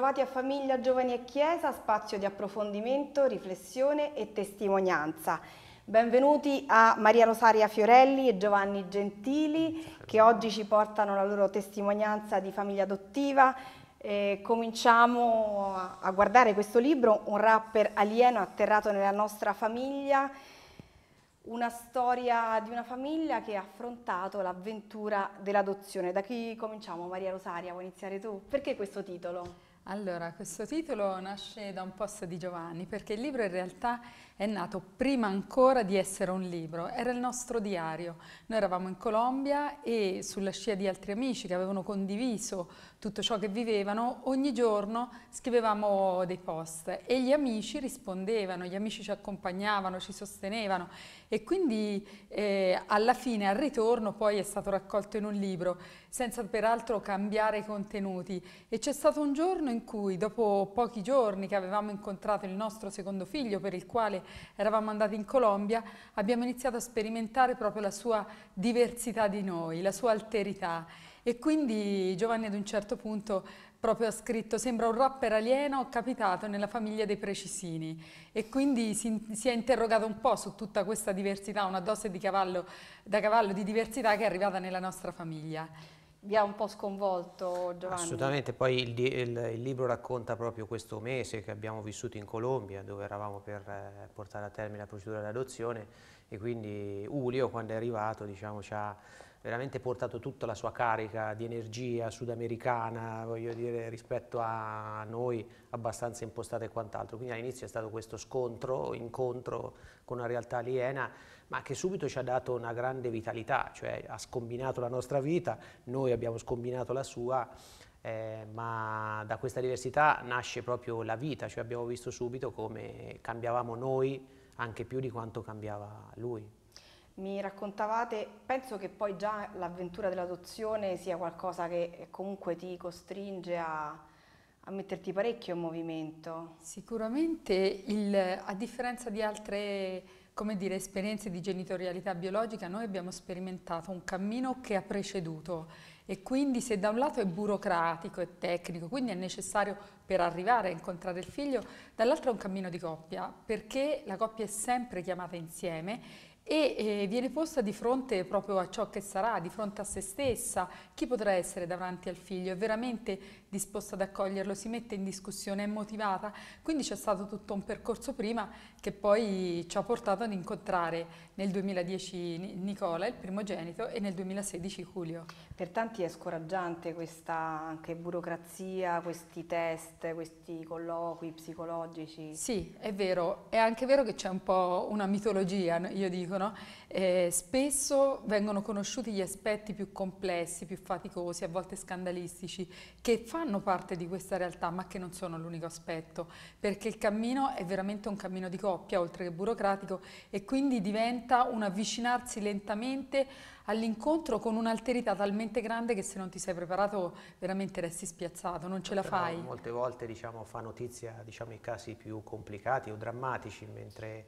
Bentrovati a Famiglia Giovani e Chiesa, spazio di approfondimento, riflessione e testimonianza. Benvenuti a Maria Rosaria Fiorelli e Giovanni Gentili che oggi ci portano la loro testimonianza di famiglia adottiva. E cominciamo a guardare questo libro, un rapper alieno atterrato nella nostra famiglia, una storia di una famiglia che ha affrontato l'avventura dell'adozione. Da chi cominciamo Maria Rosaria? Vuoi iniziare tu? Perché questo titolo? Allora, questo titolo nasce da un post di Giovanni perché il libro in realtà è nato prima ancora di essere un libro, era il nostro diario. Noi eravamo in Colombia e sulla scia di altri amici che avevano condiviso tutto ciò che vivevano, ogni giorno scrivevamo dei post e gli amici rispondevano, gli amici ci accompagnavano, ci sostenevano e quindi eh, alla fine, al ritorno, poi è stato raccolto in un libro, senza peraltro cambiare i contenuti. E c'è stato un giorno in cui, dopo pochi giorni che avevamo incontrato il nostro secondo figlio, per il quale eravamo andati in Colombia, abbiamo iniziato a sperimentare proprio la sua diversità di noi, la sua alterità. E quindi Giovanni ad un certo punto proprio ha scritto sembra un rapper alieno capitato nella famiglia dei precisini e quindi si, si, è interrogato un po' su tutta questa diversità, una dose di cavallo, da cavallo di diversità che è arrivata nella nostra famiglia vi ha un po' sconvolto Giovanni? Assolutamente, poi il, il, il, libro racconta proprio questo mese che abbiamo vissuto in Colombia dove eravamo per eh, portare a termine la procedura di adozione e quindi Ulio quando è arrivato diciamo, ci ha veramente portato tutta la sua carica di energia sudamericana, voglio dire, rispetto a noi abbastanza impostata e quant'altro. Quindi all'inizio è stato questo scontro, incontro con una realtà aliena ma che subito ci ha dato una grande vitalità, cioè ha scombinato la nostra vita, noi abbiamo scombinato la sua, eh, ma da questa diversità nasce proprio la vita, cioè abbiamo visto subito come cambiavamo noi anche più di quanto cambiava lui. Mi raccontavate, penso che poi già l'avventura dell'adozione sia qualcosa che comunque ti costringe a, a metterti parecchio in movimento. Sicuramente, il, a differenza di altre come dire, esperienze di genitorialità biologica, noi abbiamo sperimentato un cammino che ha preceduto e quindi se da un lato è burocratico e tecnico, quindi è necessario per arrivare a incontrare il figlio, dall'altro è un cammino di coppia, perché la coppia è sempre chiamata insieme e eh, viene posta di fronte proprio a ciò che sarà, di fronte a se stessa, chi potrà essere davanti al figlio, è veramente disposta ad accoglierlo, si mette in discussione, è motivata, quindi c'è stato tutto un percorso prima che poi ci ha portato ad incontrare nel 2010 Nicola, il primogenito, e nel 2016 Julio. Per tanti è scoraggiante questa anche burocrazia, questi test, questi colloqui psicologici. Sì, è vero, è anche vero che c'è un po' una mitologia, io dico, no? eh, spesso vengono conosciuti gli aspetti più complessi, più faticosi, a volte scandalistici, che fanno parte di questa realtà ma che non sono l'unico aspetto, perché il cammino è veramente un cammino di coppia, oltre che burocratico, e quindi diventa un avvicinarsi lentamente all'incontro con un'alterità talmente grande che se non ti sei preparato veramente resti spiazzato, non ce Però la fai. Molte volte diciamo, fa notizia diciamo, i casi più complicati o drammatici, mentre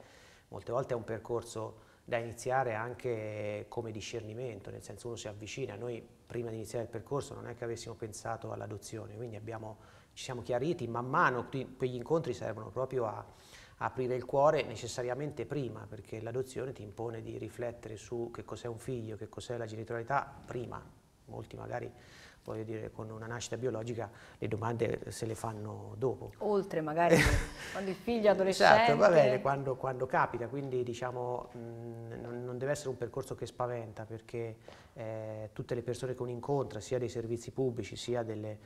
molte volte è un percorso da iniziare anche come discernimento, nel senso uno si avvicina, noi prima di iniziare il percorso non è che avessimo pensato all'adozione, quindi abbiamo, ci siamo chiariti man mano, quegli incontri servono proprio a, a aprire il cuore necessariamente prima, perché l'adozione ti impone di riflettere su che cos'è un figlio, che cos'è la genitorialità prima, molti magari voglio dire, con una nascita biologica le domande eh, se le fanno dopo. Oltre magari quando il figlio adolescente. Esatto, va bene, quando, quando capita, quindi diciamo mh, non deve essere un percorso che spaventa perché eh, tutte le persone che uno incontra, sia dei servizi pubblici sia delle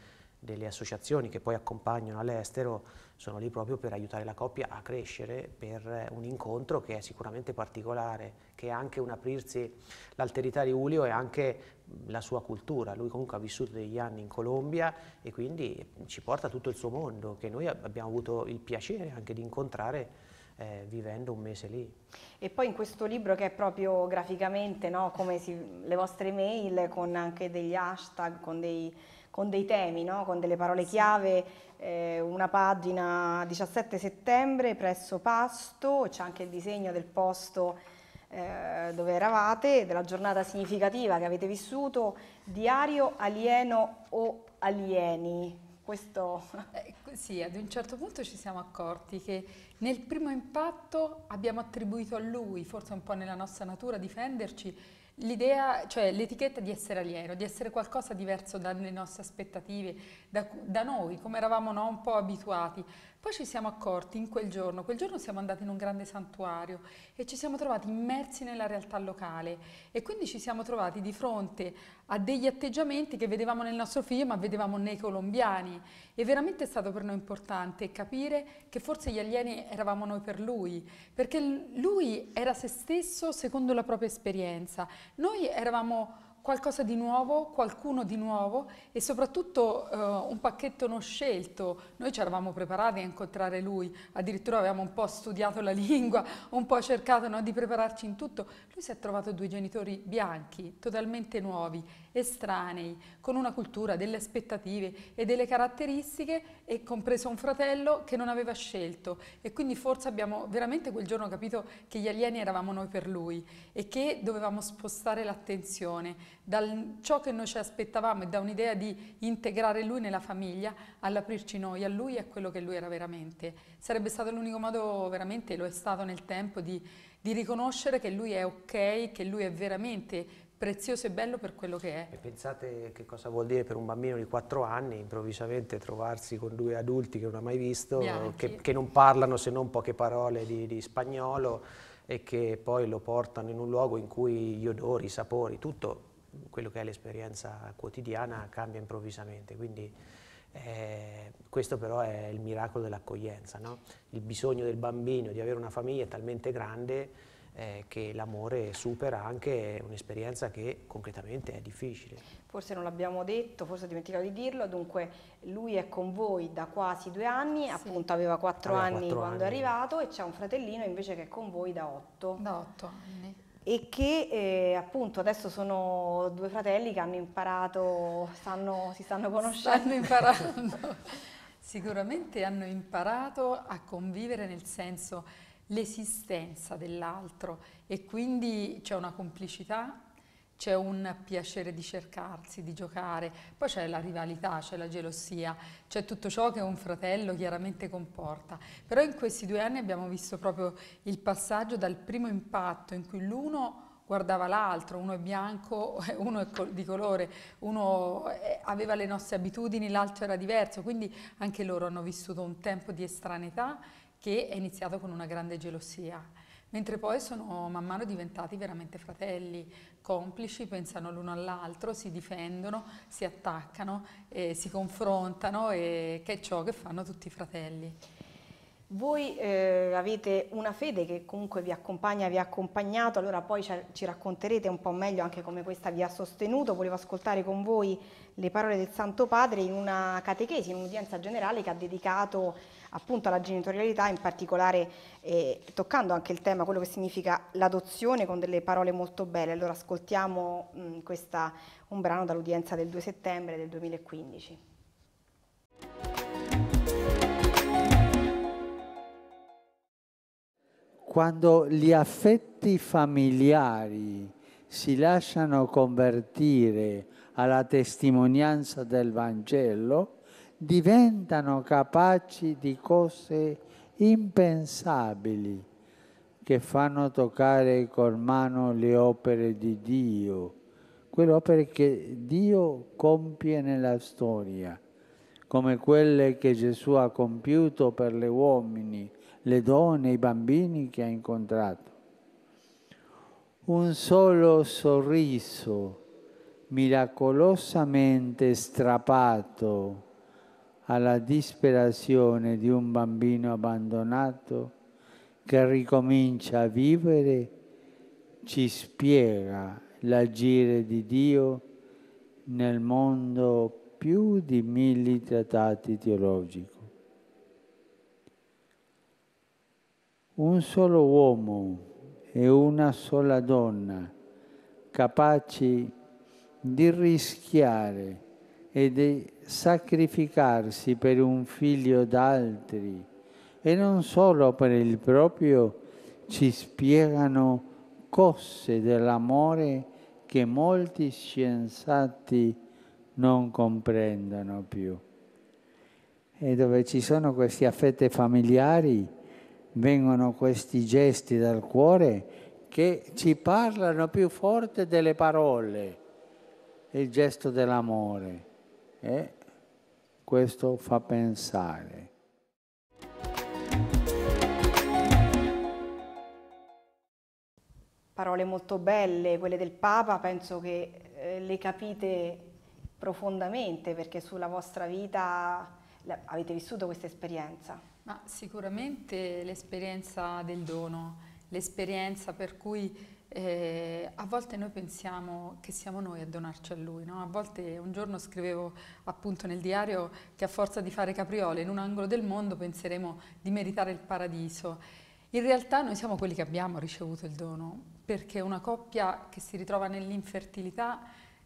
delle associazioni che poi accompagnano all'estero sono lì proprio per aiutare la coppia a crescere per un incontro che è sicuramente particolare, che è anche un aprirsi, l'alterità di Ulio è anche la sua cultura, lui comunque ha vissuto degli anni in Colombia e quindi ci porta a tutto il suo mondo che noi abbiamo avuto il piacere anche di incontrare eh, vivendo un mese lì. E poi in questo libro che è proprio graficamente, no? come si, le vostre mail con anche degli hashtag, con dei con dei temi, no? con delle parole chiave, eh, una pagina 17 settembre presso Pasto, c'è anche il disegno del posto eh, dove eravate, della giornata significativa che avete vissuto, diario alieno o alieni. Questo... Eh, sì, ad un certo punto ci siamo accorti che nel primo impatto abbiamo attribuito a lui, forse un po' nella nostra natura, difenderci L'idea, cioè l'etichetta di essere alieno, di essere qualcosa diverso dalle nostre aspettative, da, da noi, come eravamo no, un po' abituati. Poi ci siamo accorti in quel giorno, quel giorno siamo andati in un grande santuario e ci siamo trovati immersi nella realtà locale e quindi ci siamo trovati di fronte a degli atteggiamenti che vedevamo nel nostro figlio ma vedevamo nei colombiani e veramente è stato per noi importante capire che forse gli alieni eravamo noi per lui, perché lui era se stesso secondo la propria esperienza, noi eravamo qualcosa di nuovo, qualcuno di nuovo e soprattutto eh, un pacchetto non scelto. Noi ci eravamo preparati a incontrare lui, addirittura avevamo un po' studiato la lingua, un po' cercato no, di prepararci in tutto. Lui si è trovato due genitori bianchi, totalmente nuovi, estranei, con una cultura, delle aspettative e delle caratteristiche e compreso un fratello che non aveva scelto e quindi forse abbiamo veramente quel giorno capito che gli alieni eravamo noi per lui e che dovevamo spostare l'attenzione da ciò che noi ci aspettavamo e da un'idea di integrare lui nella famiglia all'aprirci noi a lui e a quello che lui era veramente. Sarebbe stato l'unico modo veramente, lo è stato nel tempo, di, di riconoscere che lui è ok, che lui è veramente prezioso e bello per quello che è. E pensate che cosa vuol dire per un bambino di 4 anni improvvisamente trovarsi con due adulti che non ha mai visto, che, che, non parlano se non poche parole di, di spagnolo e che poi lo portano in un luogo in cui gli odori, i sapori, tutto quello che è l'esperienza quotidiana cambia improvvisamente. Quindi eh, questo però è il miracolo dell'accoglienza, no? il bisogno del bambino di avere una famiglia è talmente grande eh, che l'amore supera anche un'esperienza che concretamente è difficile. Forse non l'abbiamo detto, forse ho dimenticato di dirlo, dunque lui è con voi da quasi due anni, sì. appunto aveva quattro aveva anni 4 quando anni. è arrivato e c'è un fratellino invece che è con voi da otto. Da otto anni. E che eh, appunto adesso sono due fratelli che hanno imparato, stanno, si stanno conoscendo. Stanno imparando. Sicuramente hanno imparato a convivere nel senso l'esistenza dell'altro e quindi c'è una complicità, c'è un piacere di cercarsi, di giocare, poi c'è la rivalità, c'è la gelosia, c'è tutto ciò che un fratello chiaramente comporta. Però in questi due anni abbiamo visto proprio il passaggio dal primo impatto in cui l'uno guardava l'altro, uno è bianco, uno è di colore, uno eh, aveva le nostre abitudini, l'altro era diverso, quindi anche loro hanno vissuto un tempo di estraneità che è iniziato con una grande gelosia, mentre poi sono man mano diventati veramente fratelli, complici, pensano l'uno all'altro, si difendono, si attaccano, eh, si confrontano e che è ciò che fanno tutti i fratelli. Voi eh, avete una fede che comunque vi accompagna, vi ha accompagnato, allora poi ci racconterete un po' meglio anche come questa vi ha sostenuto. Volevo ascoltare con voi le parole del Santo Padre in una catechesi, in un'udienza generale che ha dedicato appunto alla genitorialità, in particolare eh, toccando anche il tema, quello che significa l'adozione con delle parole molto belle. Allora ascoltiamo mh, mm, questa, un brano dall'udienza del 2 settembre del 2015. Quando gli affetti familiari si lasciano convertire alla testimonianza del Vangelo, diventano capaci di cose impensabili che fanno toccare con mano le opere di Dio, quelle opere che Dio compie nella storia, come quelle che Gesù ha compiuto per gli uomini, le donne, i bambini che ha incontrato. Un solo sorriso miracolosamente strappato alla disperazione di un bambino abbandonato che ricomincia a vivere, ci spiega l'agire di Dio nel mondo più di mille trattati teologici. Un solo uomo e una sola donna capaci di rischiare e di sacrificarsi per un figlio d'altri e non solo per il proprio, ci spiegano cose dell'amore che molti scienziati non comprendono più. E dove ci sono questi affetti familiari, vengono questi gesti dal cuore che ci parlano più forte delle parole, il gesto dell'amore e questo fa pensare. Parole molto belle, quelle del Papa, penso che eh, le capite profondamente perché sulla vostra vita avete vissuto questa esperienza? Ma sicuramente l'esperienza del dono, l'esperienza per cui eh, a volte noi pensiamo che siamo noi a donarci a lui, no? a volte un giorno scrivevo appunto nel diario che a forza di fare capriole in un angolo del mondo penseremo di meritare il paradiso. In realtà noi siamo quelli che abbiamo ricevuto il dono, perché una coppia che si ritrova nell'infertilità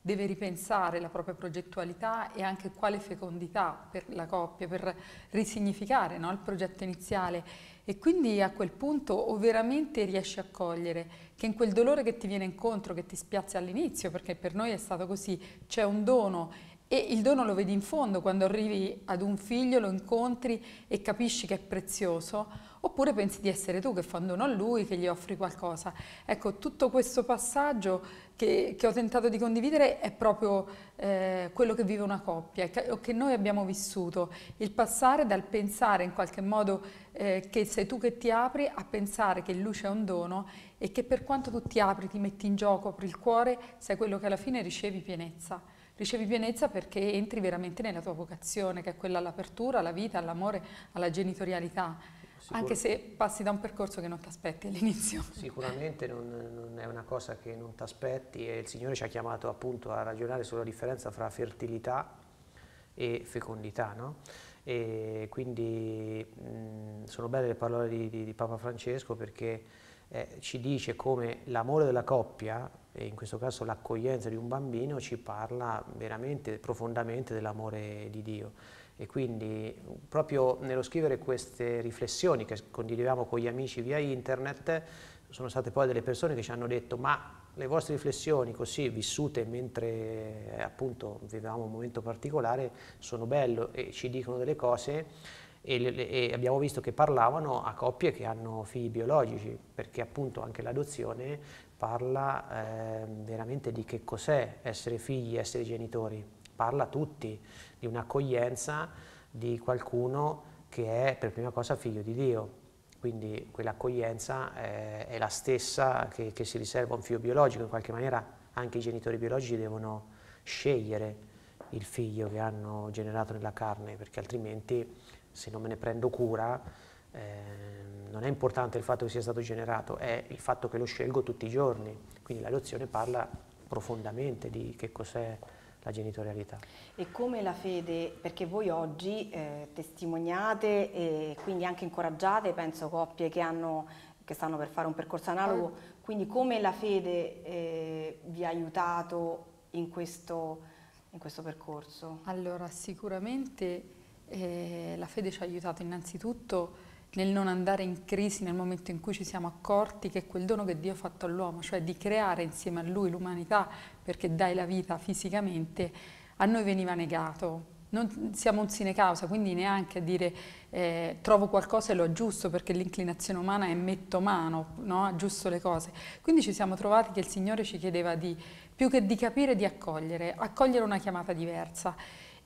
deve ripensare la propria progettualità e anche quale fecondità per la coppia, per risignificare no, il progetto iniziale. E quindi a quel punto o veramente riesci a cogliere che in quel dolore che ti viene incontro, che ti spiazza all'inizio, perché per noi è stato così, c'è un dono e il dono lo vedi in fondo quando arrivi ad un figlio, lo incontri e capisci che è prezioso, oppure pensi di essere tu che fa un dono a lui, che gli offri qualcosa. Ecco, tutto questo passaggio che, che ho tentato di condividere è proprio eh, quello che vive una coppia, che, che noi abbiamo vissuto, il passare dal pensare in qualche modo eh, che sei tu che ti apri a pensare che lui c'è un dono e che per quanto tu ti apri, ti metti in gioco, apri il cuore, sei quello che alla fine ricevi pienezza ricevi pienezza perché entri veramente nella tua vocazione, che è quella all'apertura, alla vita, all'amore, alla genitorialità. Sicur- Anche se passi da un percorso che non ti aspetti all'inizio. Sicuramente non, non, è una cosa che non ti aspetti e il Signore ci ha chiamato appunto a ragionare sulla differenza fra fertilità e fecondità, no? E quindi mh, mm, sono belle le parole di, di, di Papa Francesco perché eh, ci dice come l'amore della coppia, e in questo caso l'accoglienza di un bambino, ci parla veramente profondamente dell'amore di Dio e quindi proprio nello scrivere queste riflessioni che condividevamo con gli amici via internet, sono state poi delle persone che ci hanno detto ma le vostre riflessioni così vissute mentre appunto vivevamo un momento particolare sono bello e ci dicono delle cose e, le, e abbiamo visto che parlavano a coppie che hanno figli biologici perché appunto anche l'adozione parla eh, veramente di che cos'è essere figli, essere genitori, parla a tutti di un'accoglienza di qualcuno che è per prima cosa figlio di Dio. Quindi quell'accoglienza è, eh, è, la stessa che, che, si riserva a un figlio biologico, in qualche maniera anche i genitori biologici devono scegliere il figlio che hanno generato nella carne, perché altrimenti se non me ne prendo cura eh, non è importante il fatto che sia stato generato, è il fatto che lo scelgo tutti i giorni. Quindi l'adozione parla profondamente di che cos'è la genitorialità. E come la fede, perché voi oggi eh, testimoniate e quindi anche incoraggiate, penso, coppie che, hanno, che stanno per fare un percorso analogo, mm. quindi come la fede eh, vi ha aiutato in questo, in questo percorso? Allora, sicuramente eh, la fede ci ha aiutato innanzitutto nel non andare in crisi nel momento in cui ci siamo accorti che quel dono che Dio ha fatto all'uomo, cioè di creare insieme a Lui l'umanità perché dai la vita fisicamente, a noi veniva negato. Non siamo un sine causa, quindi neanche a dire eh, trovo qualcosa e lo aggiusto perché l'inclinazione umana è metto mano, no? aggiusto le cose. Quindi ci siamo trovati che il Signore ci chiedeva di, più che di capire, di accogliere, accogliere una chiamata diversa.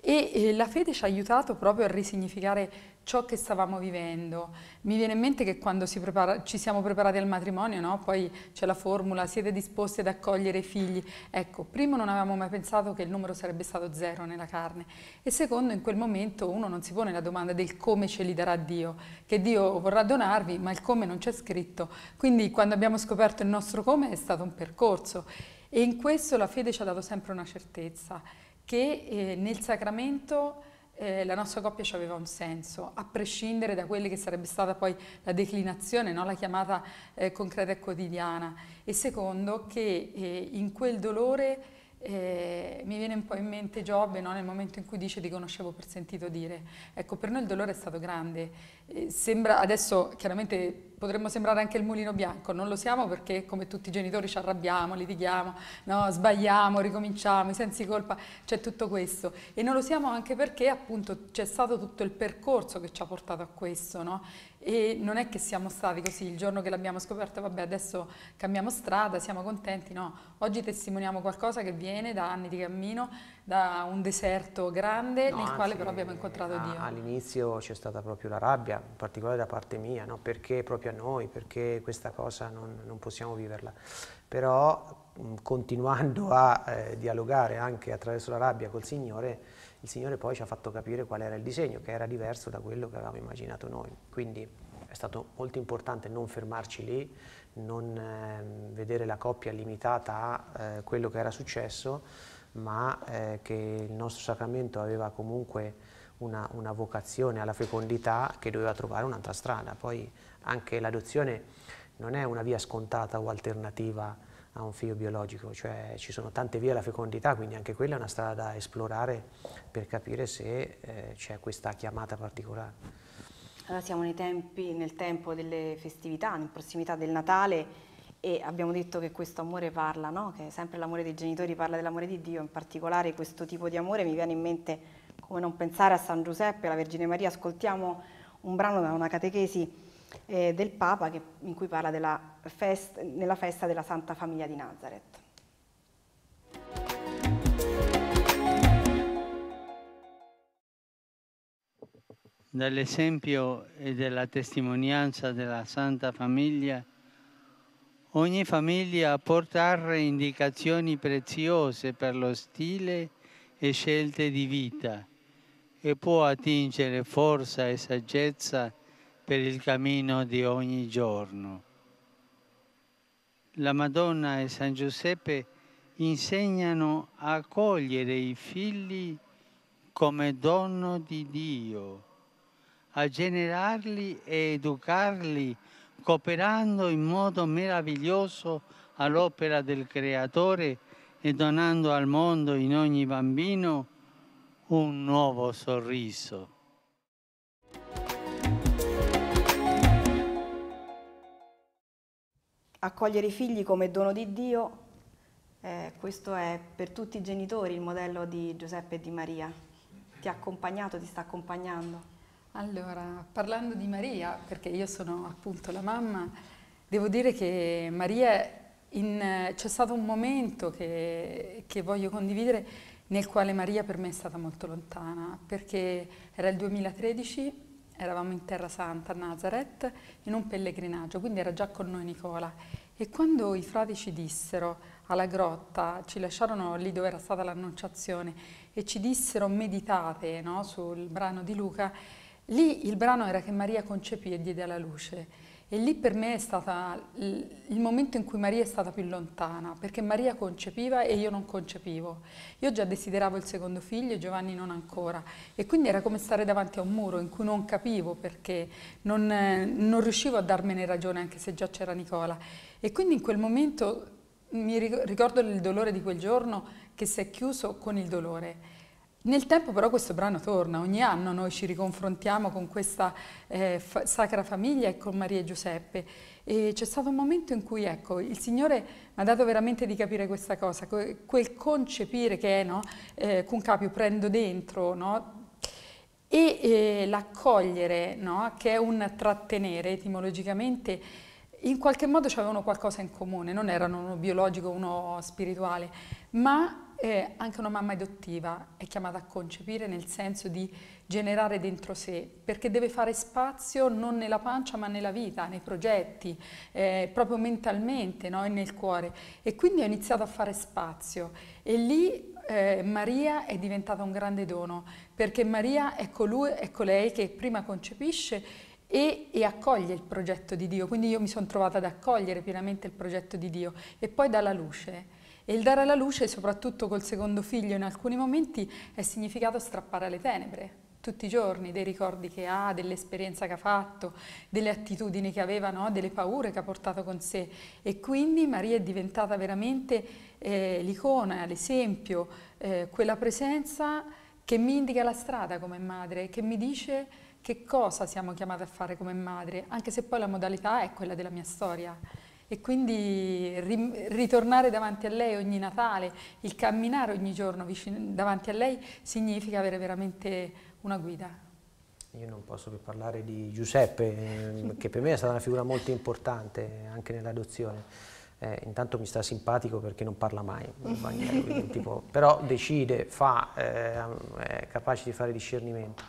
E eh, la fede ci ha aiutato proprio a risignificare ciò che stavamo vivendo. Mi viene in mente che quando prepara, ci siamo preparati al matrimonio, no? poi c'è la formula, siete disposti ad accogliere i figli. Ecco, primo non avevamo mai pensato che il numero sarebbe stato zero nella carne e secondo in quel momento uno non si pone la domanda del come ce li darà Dio, che Dio vorrà donarvi, ma il come non c'è scritto. Quindi quando abbiamo scoperto il nostro come è stato un percorso e in questo la fede ci ha dato sempre una certezza che eh, nel sacramento eh, la nostra coppia ci aveva un senso, a prescindere da quella che sarebbe stata poi la declinazione, no? la chiamata eh, concreta e quotidiana. E secondo che eh, in quel dolore eh, mi viene un po' in mente Giobbe no? nel momento in cui dice ti conoscevo per sentito dire. Ecco, per noi il dolore è stato grande eh, sembra, adesso chiaramente potremmo sembrare anche il mulino bianco, non lo siamo perché come tutti i genitori ci arrabbiamo, litighiamo, no? sbagliamo, ricominciamo, i sensi colpa, c'è tutto questo e non lo siamo anche perché appunto c'è stato tutto il percorso che ci ha portato a questo no? e non è che siamo stati così il giorno che l'abbiamo scoperto, vabbè adesso cambiamo strada, siamo contenti, no, oggi testimoniamo qualcosa che viene da anni di cammino da un deserto grande no, nel anzi, quale però abbiamo incontrato a, Dio. All'inizio c'è stata proprio la rabbia, in particolare da parte mia, no? perché proprio a noi, perché questa cosa non, non possiamo viverla. Però mm, continuando a eh, dialogare anche attraverso la rabbia col Signore, il Signore poi ci ha fatto capire qual era il disegno, che era diverso da quello che avevamo immaginato noi. Quindi è stato molto importante non fermarci lì, non eh, vedere la coppia limitata a eh, quello che era successo, ma eh, che il nostro sacramento aveva comunque una, una, vocazione alla fecondità che doveva trovare un'altra strada. Poi anche l'adozione non è una via scontata o alternativa a un figlio biologico, cioè ci sono tante vie alla fecondità, quindi anche quella è una strada da esplorare per capire se eh, c'è questa chiamata particolare. Allora siamo tempi, nel tempo delle festività, in prossimità del Natale, e abbiamo detto che questo amore parla, no? che sempre l'amore dei genitori parla dell'amore di Dio, in particolare questo tipo di amore mi viene in mente come non pensare a San Giuseppe, e alla Vergine Maria, ascoltiamo un brano da una catechesi eh, del Papa che, in cui parla della festa, nella festa della Santa Famiglia di Nazareth. Dall'esempio e della testimonianza della Santa Famiglia ogni famiglia a portare indicazioni preziose per lo stile e scelte di vita e può attingere forza e saggezza per il cammino di ogni giorno. La Madonna e San Giuseppe insegnano a cogliere i figli come dono di Dio, a generarli e educarli cooperando in modo meraviglioso all'opera del Creatore e donando al mondo in ogni bambino un nuovo sorriso. Accogliere i figli come dono di Dio, eh, questo è per tutti i genitori il modello di Giuseppe e di Maria. Ti ha accompagnato, ti sta accompagnando. Allora, parlando di Maria, perché io sono appunto la mamma, devo dire che Maria c'è stato un momento che, che, voglio condividere nel quale Maria per me è stata molto lontana, perché era il 2013, eravamo in Terra Santa, a Nazareth, in un pellegrinaggio, quindi era già con noi Nicola. E quando i frati ci dissero alla grotta, ci lasciarono lì dove era stata l'annunciazione, e ci dissero meditate no, sul brano di Luca, Lì il brano era che Maria concepì e diede alla luce e lì per me è stato il momento in cui Maria è stata più lontana, perché Maria concepiva e io non concepivo. Io già desideravo il secondo figlio, e Giovanni non ancora, e quindi era come stare davanti a un muro in cui non capivo perché, non, non riuscivo a darmene ragione anche se già c'era Nicola. E quindi in quel momento mi ricordo il dolore di quel giorno che si è chiuso con il dolore. Nel tempo però questo brano torna, ogni anno noi ci riconfrontiamo con questa eh, fa Sacra Famiglia e con Maria e Giuseppe e c'è stato un momento in cui ecco, il Signore mi ha dato veramente di capire questa cosa, quel concepire che è, no? eh, con capio prendo dentro, no? e eh, l'accogliere, no? che è un trattenere etimologicamente, in qualche modo avevano qualcosa in comune, non erano uno biologico, uno spirituale, ma eh, anche una mamma adottiva è chiamata a concepire nel senso di generare dentro sé, perché deve fare spazio non nella pancia ma nella vita, nei progetti, eh, proprio mentalmente no? e nel cuore. E quindi ho iniziato a fare spazio e lì eh, Maria è diventata un grande dono, perché Maria è, colui, è colei che prima concepisce e, e, accoglie il progetto di Dio, quindi io mi sono trovata ad accogliere pienamente il progetto di Dio e poi dà la luce. E il dare alla luce, soprattutto col secondo figlio in alcuni momenti, è significato strappare le tenebre, tutti i giorni, dei ricordi che ha, dell'esperienza che ha fatto, delle attitudini che aveva, no? delle paure che ha portato con sé. E quindi Maria è diventata veramente eh, l'icona, l'esempio, eh, quella presenza che mi indica la strada come madre, che mi dice che cosa siamo chiamate a fare come madre, anche se poi la modalità è quella della mia storia e quindi ri ritornare davanti a lei ogni Natale, il camminare ogni giorno vicino, davanti a lei significa avere veramente una guida. Io non posso che parlare di Giuseppe, ehm, che per me è stata una figura molto importante anche nell'adozione. Eh, intanto mi sta simpatico perché non parla mai, tipo, però decide, fa, eh, è capace di fare discernimento.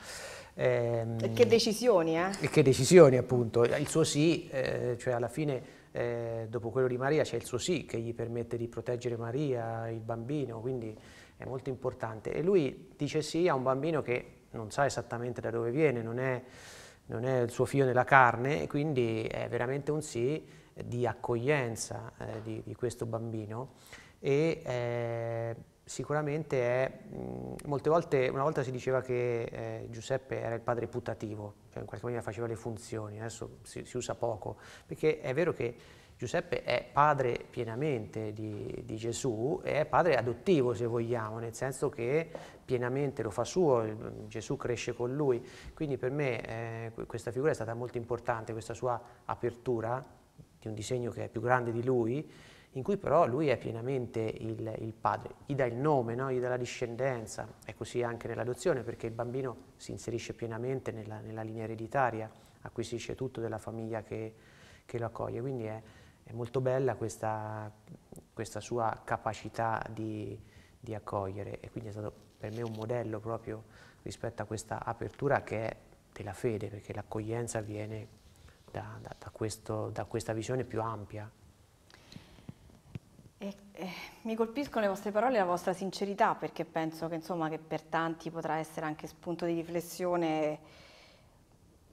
Eh, e che decisioni, eh? E che decisioni, appunto. Il suo sì, eh, cioè alla fine eh, dopo quello di Maria c'è il suo sì che gli permette di proteggere Maria, il bambino, quindi è molto importante. E lui dice sì a un bambino che non sa esattamente da dove viene, non è, non è il suo figlio nella carne, e quindi è veramente un sì di accoglienza eh, di, di, questo bambino. E, eh, sicuramente è, mh, molte volte, una volta si diceva che eh, Giuseppe era il padre putativo, cioè in qualche maniera faceva le funzioni, adesso si, si usa poco, perché è vero che Giuseppe è padre pienamente di, di, Gesù e è padre adottivo se vogliamo, nel senso che pienamente lo fa suo, Gesù cresce con lui, quindi per me eh, questa figura è stata molto importante, questa sua apertura di un disegno che è più grande di lui, in cui però lui è pienamente il, il padre, gli dà il nome, no? gli dà la discendenza, è così anche nell'adozione perché il bambino si inserisce pienamente nella, nella linea ereditaria, acquisisce tutto della famiglia che, che lo accoglie, quindi è, è molto bella questa, questa sua capacità di, di, accogliere e quindi è stato per me un modello proprio rispetto a questa apertura che è della fede, perché l'accoglienza viene da, da, da, questo, da questa visione più ampia. E, eh, mi colpiscono le vostre parole e la vostra sincerità perché penso che, insomma, che per tanti potrà essere anche spunto di riflessione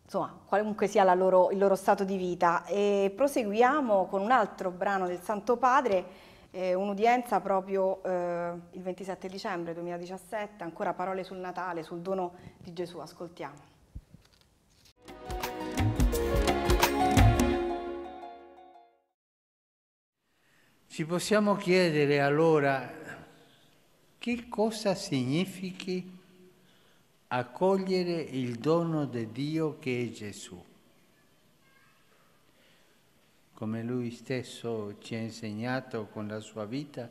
insomma, qualunque sia loro, il loro stato di vita. E proseguiamo con un altro brano del Santo Padre, eh, un'udienza proprio eh, il 27 dicembre 2017, ancora parole sul Natale, sul dono di Gesù, ascoltiamo. Ci possiamo chiedere allora che cosa significhi accogliere il dono di Dio che è Gesù. Come lui stesso ci ha insegnato con la sua vita,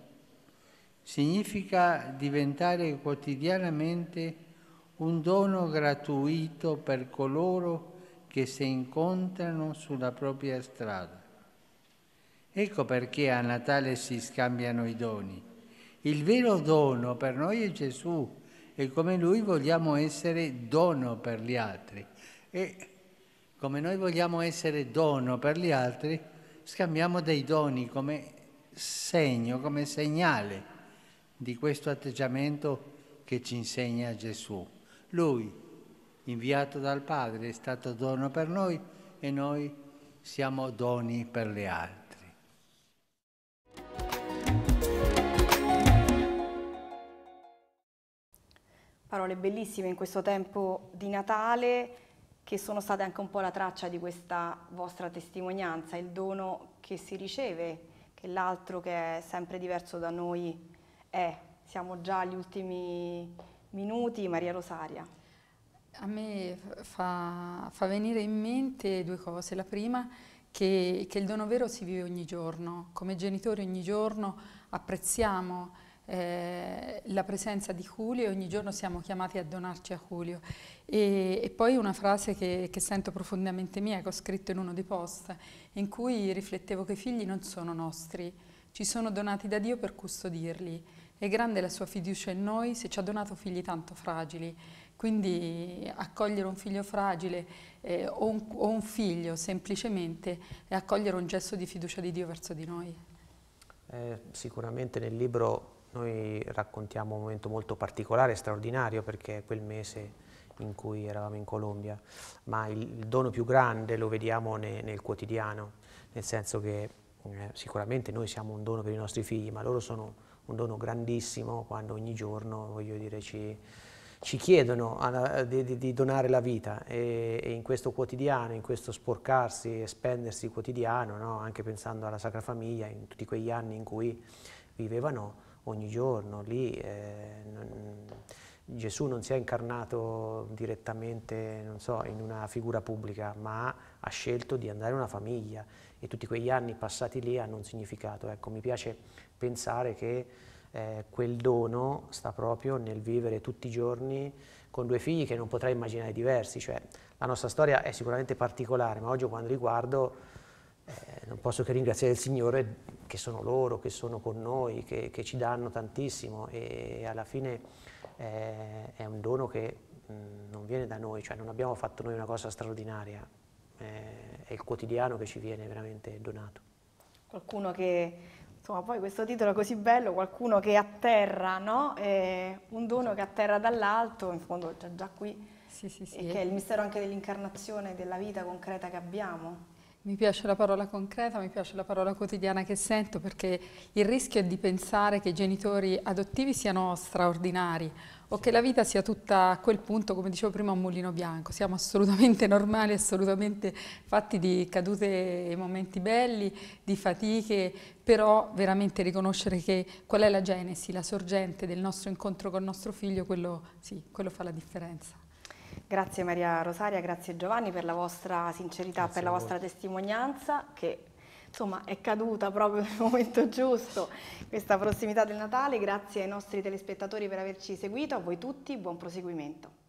significa diventare quotidianamente un dono gratuito per coloro che si incontrano sulla propria strada. Ecco perché a Natale si scambiano i doni. Il vero dono per noi è Gesù e come Lui vogliamo essere dono per gli altri. E come noi vogliamo essere dono per gli altri, scambiamo dei doni come segno, come segnale di questo atteggiamento che ci insegna Gesù. Lui, inviato dal Padre, è stato dono per noi e noi siamo doni per gli altri. parole bellissime in questo tempo di Natale che sono state anche un po' la traccia di questa vostra testimonianza, il dono che si riceve, che l'altro che è sempre diverso da noi è. Siamo già agli ultimi minuti, Maria Rosaria. A me fa, fa venire in mente due cose. La prima che, che il dono vero si vive ogni giorno, come genitori ogni giorno apprezziamo eh, la presenza di Julio e ogni giorno siamo chiamati a donarci a Julio. E, e poi una frase che, che, sento profondamente mia, che ho scritto in uno dei post, in cui riflettevo che i figli non sono nostri, ci sono donati da Dio per custodirli. È grande la sua fiducia in noi se ci ha donato figli tanto fragili. Quindi accogliere un figlio fragile eh, o, un, o un figlio semplicemente è accogliere un gesto di fiducia di Dio verso di noi. Eh, sicuramente nel libro noi raccontiamo un momento molto particolare, straordinario, perché è quel mese in cui eravamo in Colombia, ma il dono più grande lo vediamo ne, nel quotidiano, nel senso che eh, sicuramente noi siamo un dono per i nostri figli, ma loro sono un dono grandissimo quando ogni giorno, voglio dire, ci, ci chiedono a, di, di, di, donare la vita e, e, in questo quotidiano, in questo sporcarsi e spendersi quotidiano, no? anche pensando alla Sacra Famiglia, in tutti quegli anni in cui vivevano, ogni giorno, lì eh, non, Gesù non si è incarnato direttamente, so, in una figura pubblica, ma ha scelto di andare in una famiglia e tutti quegli anni passati lì hanno un significato. Ecco, mi piace pensare che eh, quel dono sta proprio nel vivere tutti i giorni con due figli che non potrei immaginare diversi, cioè, la nostra storia è sicuramente particolare, ma oggi quando li guardo eh, non posso che ringraziare il Signore che sono loro, che sono con noi, che, che ci danno tantissimo e alla fine eh, è un dono che mh, mm, non viene da noi, cioè non abbiamo fatto noi una cosa straordinaria, eh, è il quotidiano che ci viene veramente donato. Qualcuno che, insomma poi questo titolo è così bello, qualcuno che atterra, no? È un dono esatto. che atterra dall'alto, in fondo già, già qui, sì, sì, sì. che è il mistero anche dell'incarnazione, della vita concreta che abbiamo. Mi piace la parola concreta, mi piace la parola quotidiana che sento perché il rischio è di pensare che i genitori adottivi siano straordinari o che la vita sia tutta a quel punto, come dicevo prima, un mulino bianco. Siamo assolutamente normali, assolutamente fatti di cadute e momenti belli, di fatiche, però veramente riconoscere che qual è la genesi, la sorgente del nostro incontro con il nostro figlio, quello, sì, quello fa la differenza. Grazie Maria Rosaria, grazie Giovanni per la vostra sincerità, grazie per la vostra testimonianza che insomma è caduta proprio nel momento giusto questa prossimità del Natale. Grazie ai nostri telespettatori per averci seguito, a voi tutti buon proseguimento.